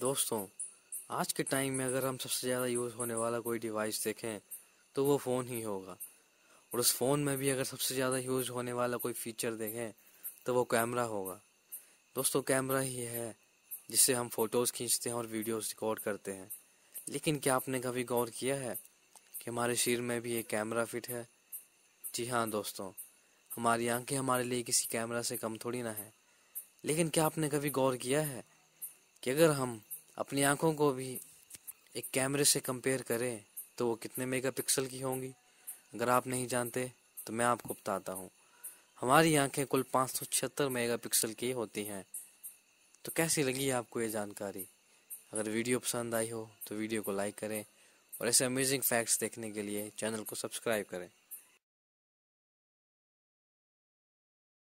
दोस्तों आज के टाइम में अगर हम सबसे ज़्यादा यूज़ होने वाला कोई डिवाइस देखें तो वो फ़ोन ही होगा और उस फ़ोन में भी अगर सबसे ज़्यादा यूज़ होने वाला कोई फ़ीचर देखें तो वो कैमरा होगा दोस्तों कैमरा ही है जिससे हम फ़ोटोज़ खींचते हैं और वीडियोज़ रिकॉर्ड करते हैं लेकिन क्या आपने कभी गौर किया है कि हमारे शरीर में भी एक कैमरा फिट है जी हाँ दोस्तों हमारी आंखें हमारे लिए किसी कैमरा से कम थोड़ी ना है लेकिन क्या आपने कभी गौर किया है कि अगर हम अपनी आँखों को भी एक कैमरे से कंपेयर करें तो वो कितने मेगापिक्सल की होंगी अगर आप नहीं जानते तो मैं आपको बताता हूँ हमारी आंखें कुल पाँच सौ छिहत्तर मेगा पिक्सल की होती हैं तो कैसी लगी आपको ये जानकारी अगर वीडियो पसंद आई हो तो वीडियो को लाइक करें और ऐसे अमेजिंग फैक्ट्स देखने के लिए चैनल को सब्सक्राइब करें